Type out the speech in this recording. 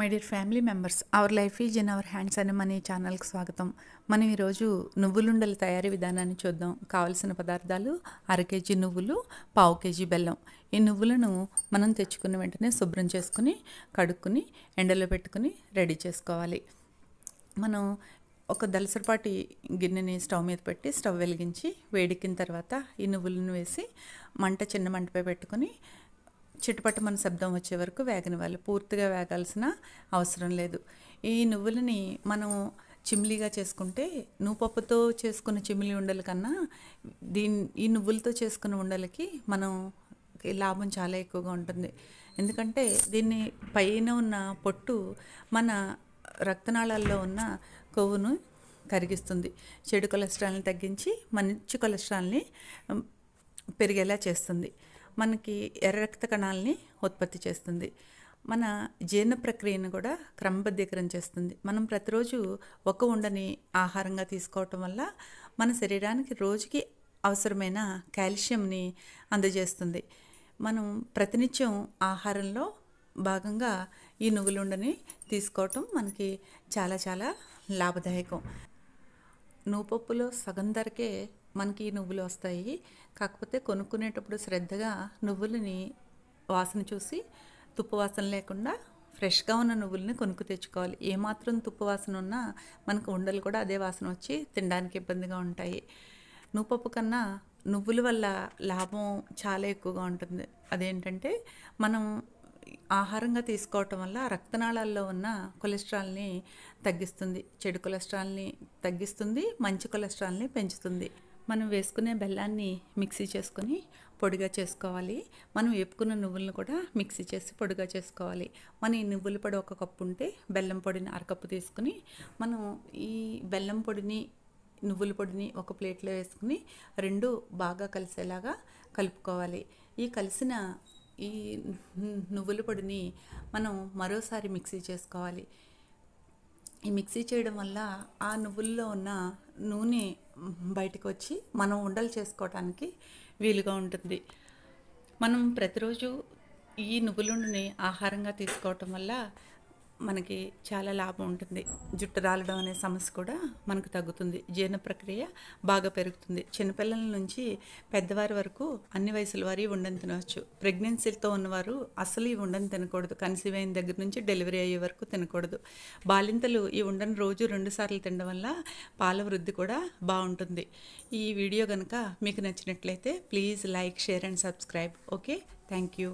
my dear family members our life is in our hands అని మన ఛానల్కి స్వాగతం మనం ఈరోజు నువ్వులుండల తయారీ విధానాన్ని చూద్దాం కావలసిన పదార్థాలు అర కేజీ నువ్వులు పావు కేజీ బెల్లం ఈ నువ్వులను మనం తెచ్చుకున్న వెంటనే శుభ్రం చేసుకుని కడుక్కుని ఎండలో పెట్టుకుని రెడీ చేసుకోవాలి మనం ఒక దలసరపాటి గిన్నెని స్టవ్ మీద పెట్టి స్టవ్ వెలిగించి వేడెక్కిన తర్వాత ఈ నువ్వులను వేసి మంట చిన్న మంటపై పెట్టుకుని మన శబ్దం వచ్చే వరకు వేగనివ్వాలి పూర్తిగా వేగాల్సిన అవసరం లేదు ఈ నువ్వులని మనం చిమ్లీగా చేసుకుంటే నువ్వుపప్పుతో చేసుకున్న చిమిలి ఉండల కన్నా దీని ఈ నువ్వులతో చేసుకున్న ఉండలకి మనం లాభం చాలా ఎక్కువగా ఉంటుంది ఎందుకంటే దీన్ని పైన ఉన్న పొట్టు మన రక్తనాళాల్లో ఉన్న కొవ్వును కరిగిస్తుంది చెడు కొలెస్ట్రాల్ని తగ్గించి మంచి కొలెస్ట్రాల్ని పెరిగేలా చేస్తుంది మనకి ఎర్ర రక్త కణాలని ఉత్పత్తి చేస్తుంది మన జీర్ణ ప్రక్రియను కూడా క్రమబద్ధీకరణ చేస్తుంది మనం ప్రతిరోజు ఒక ఉండని ఆహారంగా తీసుకోవటం వల్ల మన శరీరానికి రోజుకి అవసరమైన కాల్షియంని అందజేస్తుంది మనం ప్రతినిత్యం ఆహారంలో భాగంగా ఈ నువ్వులుండని తీసుకోవటం మనకి చాలా చాలా లాభదాయకం నువ్వు పప్పులో సగం ధరకే మనకి నువ్వులు వస్తాయి కాకపోతే కొనుక్కునేటప్పుడు శ్రద్ధగా నువ్వులని వాసన చూసి తుప్పు వాసన లేకుండా ఫ్రెష్గా ఉన్న నువ్వుల్ని కొనుక్కు తెచ్చుకోవాలి ఏమాత్రం తుప్పు వాసన ఉన్నా మనకు ఉండలు కూడా అదే వాసన వచ్చి తినడానికి ఇబ్బందిగా ఉంటాయి నువ్వు కన్నా నువ్వుల వల్ల లాభం చాలా ఎక్కువగా ఉంటుంది అదేంటంటే మనం ఆహారంగా తీసుకోవటం వల్ల రక్తనాళాల్లో ఉన్న కొలెస్ట్రాల్ని తగ్గిస్తుంది చెడు కొలెస్ట్రాల్ని తగ్గిస్తుంది మంచి కొలెస్ట్రాల్ని పెంచుతుంది మనం వేసుకునే బెల్లాన్ని మిక్సీ చేసుకొని పొడిగా చేసుకోవాలి మనం వేపుకున్న నువ్వులను కూడా మిక్సీ చేసి పొడిగా చేసుకోవాలి మన ఈ నువ్వుల పొడి ఒక కప్పు ఉంటే బెల్లం పొడిని అరకప్పు తీసుకుని మనం ఈ బెల్లం పొడిని నువ్వుల పొడిని ఒక ప్లేట్లో వేసుకుని రెండు బాగా కలిసేలాగా కలుపుకోవాలి ఈ కలిసిన ఈ నువ్వుల పొడిని మనం మరోసారి మిక్సీ చేసుకోవాలి ఈ మిక్సీ చేయడం వల్ల ఆ నువ్వుల్లో ఉన్న నూనె బయటకు వచ్చి మనం ఉండలు చేసుకోవటానికి వీలుగా ఉంటుంది మనం ప్రతిరోజు ఈ నువ్వులుండిని ఆహారంగా తీసుకోవటం వల్ల మనకి చాలా లాభం ఉంటుంది జుట్టు రాలడం అనే సమస్య కూడా మనకు తగ్గుతుంది జీర్ణ ప్రక్రియ బాగా పెరుగుతుంది చిన్నపిల్లల నుంచి పెద్దవారి వరకు అన్ని వయసుల వారి ఉండని తినవచ్చు ప్రెగ్నెన్సీతో ఉన్నవారు అసలు ఈ ఉండని తినకూడదు కన్సీవ్ అయిన దగ్గర నుంచి డెలివరీ అయ్యే వరకు తినకూడదు బాలింతలు ఈ ఉండని రోజు రెండు సార్లు తినడం వల్ల పాల వృద్ధి కూడా బాగుంటుంది ఈ వీడియో కనుక మీకు నచ్చినట్లయితే please like share and subscribe okay thank you